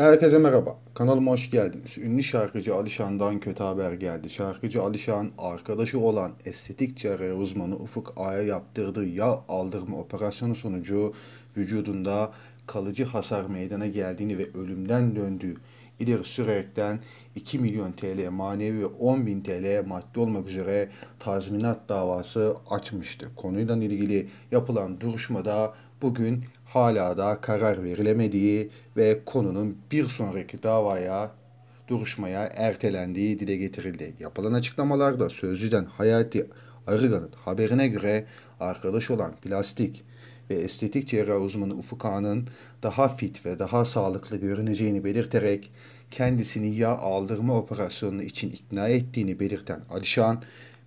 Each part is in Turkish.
Herkese merhaba. Kanalıma hoş geldiniz. Ünlü şarkıcı Alişan'dan kötü haber geldi. Şarkıcı Alişan, arkadaşı olan estetik cerrahi uzmanı Ufuk A'ya yaptırdığı yağ aldırma operasyonu sonucu vücudunda kalıcı hasar meydana geldiğini ve ölümden döndüğü ileri sürerekten 2 milyon TL manevi ve 10 bin TL maddi olmak üzere tazminat davası açmıştı. Konuyla ilgili yapılan duruşmada bugün hala da karar verilemediği ve konunun bir sonraki davaya duruşmaya ertelendiği dile getirildi. Yapılan açıklamalarda sözcüden Hayati Arıgan'ın haberine göre arkadaş olan plastik ve estetik cerrah uzmanı Ufuk Ağa'nın daha fit ve daha sağlıklı görüneceğini belirterek kendisini yağ aldırma operasyonu için ikna ettiğini belirten Alişan,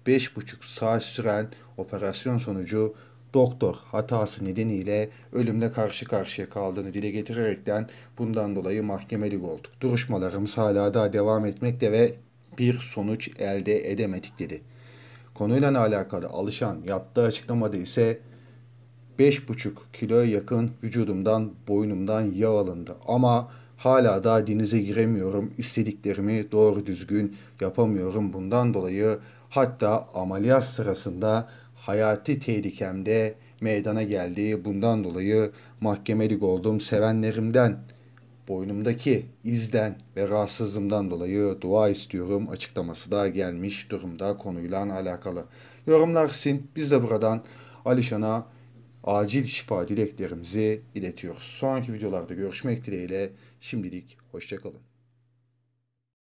5,5 saat süren operasyon sonucu doktor hatası nedeniyle ölümle karşı karşıya kaldığını dile getirerekten bundan dolayı mahkemelik olduk. Duruşmalarımız hala daha devam etmekte ve bir sonuç elde edemedik dedi. Konuyla alakalı alışan yaptığı açıklamada ise 5,5 kilo yakın vücudumdan, boynumdan yağ alındı. Ama hala da denize giremiyorum, istediklerimi doğru düzgün yapamıyorum. Bundan dolayı hatta ameliyat sırasında hayati tehlikemde meydana geldi. Bundan dolayı mahkemelik oldum. Sevenlerimden, boynumdaki izden ve rahatsızlığımdan dolayı dua istiyorum. Açıklaması da gelmiş durumda konuyla alakalı. Yorumlar sin. Biz de buradan Alişan'a acil şifa dileklerimizi iletiyoruz. Sonraki videolarda görüşmek dileğiyle. Şimdilik hoşçakalın.